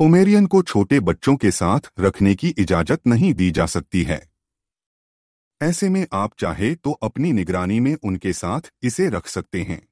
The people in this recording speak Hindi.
पोमेरियन को छोटे बच्चों के साथ रखने की इजाजत नहीं दी जा सकती है ऐसे में आप चाहे तो अपनी निगरानी में उनके साथ इसे रख सकते हैं